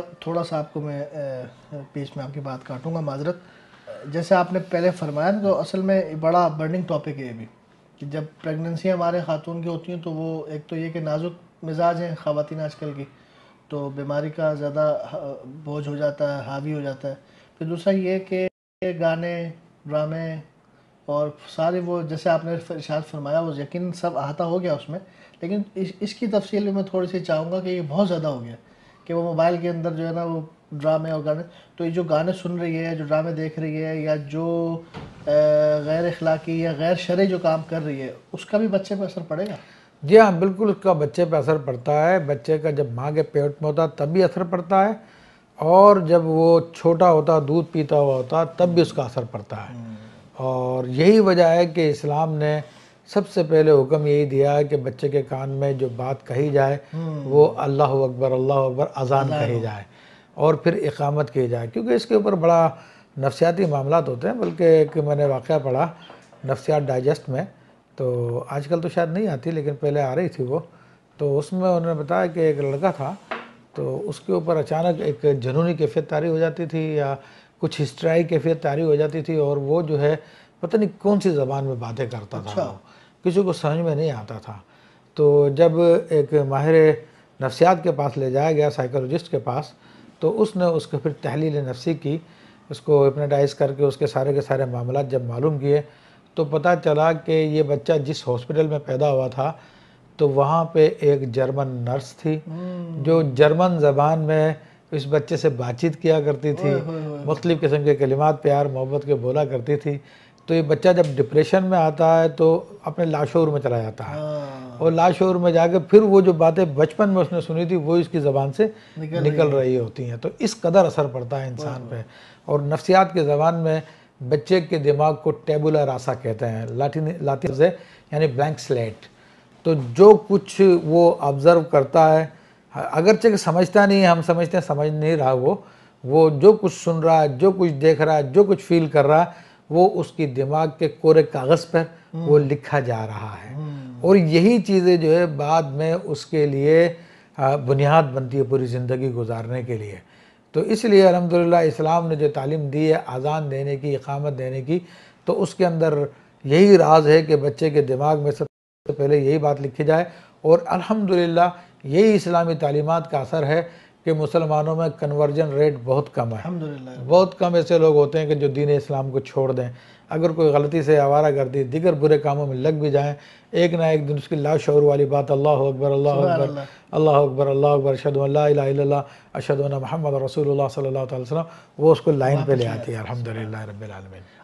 थोड़ा सा आपको मैं पेज में आपकी बात काटूंगा माजरत जैसे आपने पहले फरमाया तो असल में बड़ा बर्निंग टॉपिक है ये भी कि जब प्रेगनेंसी हमारे ख़ातून की होती हैं तो वो एक तो ये कि नाजुक मिजाज हैं ख़वान आजकल की तो बीमारी का ज़्यादा बोझ हो जाता है हावी हो जाता है फिर दूसरा ये कि गाने ड्रामे और सारे वो जैसे आपने इशाद फरमाया वो यकीन सब आता हो गया उसमें लेकिन इस, इसकी तफसील में थोड़ी सी चाहूँगा कि ये बहुत ज़्यादा हो गया कि वो मोबाइल के अंदर जो है ना वो ड्रामे और गाने तो ये जो गाने सुन रही है या जो ड्रामे देख रही है या जो गैर अखलाकी या गैर शर्य जो काम कर रही है उसका भी बच्चे पर असर पड़ेगा जी हाँ बिल्कुल उसका बच्चे पर असर पड़ता है बच्चे का जब माँ के पेट में होता तब भी असर पड़ता है और जब वो छोटा होता दूध पीता हुआ होता तब भी उसका असर पड़ता है हम्म। और यही वजह है कि इस्लाम ने सबसे पहले हुक्म यही दिया है कि बच्चे के कान में जो बात कही जाए हम्म। वो अल्लाह अकबर अल्लाह अकबर अजान कही जाए और फिर इकामत की जाए क्योंकि इसके ऊपर बड़ा नफसियाती मामला होते हैं बल्कि एक मैंने वाक़ पढ़ा नफसियात डाइजेस्ट में तो आजकल तो शायद नहीं आती लेकिन पहले आ रही थी वो तो उसमें उन्होंने बताया कि एक लड़का था तो उसके ऊपर अचानक एक जनूनी कैफियत तारी हो जाती थी या कुछ हिस्ट्राई कैफियत तारी हो जाती थी और वो जो है पता नहीं कौन सी ज़बान में बातें करता अच्छा। था किसी को समझ में नहीं आता था तो जब एक माहिर नफ्सियात के पास ले जाया गया साइकोलॉजिस्ट के पास तो उसने उसके फिर तहलील नफसी की उसको हिप्नोटाइज़ करके उसके सारे के सारे मामला जब मालूम किए तो पता चला कि ये बच्चा जिस हॉस्पिटल में पैदा हुआ था तो वहाँ पे एक जर्मन नर्स थी हम्म। जो जर्मन ज़बान में इस बच्चे से बातचीत किया करती थी मुख्तलिफ़ किस्म के कलिमात प्यार मोहब्बत के बोला करती थी तो ये बच्चा जब डिप्रेशन में आता है तो अपने लाशोर में चला जाता है हाँ। और लाशोर में जाकर फिर वो जो बातें बचपन में उसने सुनी थी वो इसकी ज़बान से निकल, निकल रही, रही होती हैं तो इस कदर असर पड़ता है इंसान पे और नफ्सियात के ज़बान में बच्चे के दिमाग को टेबुलर आसा कहते हैं लाठी लाठी से यानी ब्लैंक स्लेट तो जो कुछ वो ऑब्ज़र्व करता है अगरचे समझता नहीं है हम समझते हैं समझ नहीं रहा वो वो जो कुछ सुन रहा है जो कुछ देख रहा है जो कुछ फील कर रहा है वो उसकी दिमाग के कोरे कागज़ पर वो हम्म। लिखा जा रहा है हम्म। और यही चीज़ें जो है बाद में उसके लिए बुनियाद बनती है पूरी ज़िंदगी गुजारने के लिए तो इसलिए अलहमदिल्ला इस्लाम ने जो तालीम दी है अजान देने की इकामत देने की तो उसके अंदर यही राज है कि बच्चे के दिमाग में सबसे पहले यही बात लिखी जाए और अलहमदिल्ला यही इस्लामी तालीमत का असर है कि मुसलमानों में कन्वर्जन रेट बहुत कम है बहुत कम ऐसे लोग होते हैं कि जो दीन इस्लाम को छोड़ दें अगर कोई गलती से आवारा कर दी दिगर बुरे कामों में लग भी जाएं एक ना एक दिन उसकी लाशर वाली बात अल्लाह अकबर अल्लाह अकबर अल्लाह अकबर अल्लाह अकबर अशद अरशद महमद रसूल सल्ला वसलम वो उसको लाइन पर ले आती है अलहमदिल्ला रबालमीन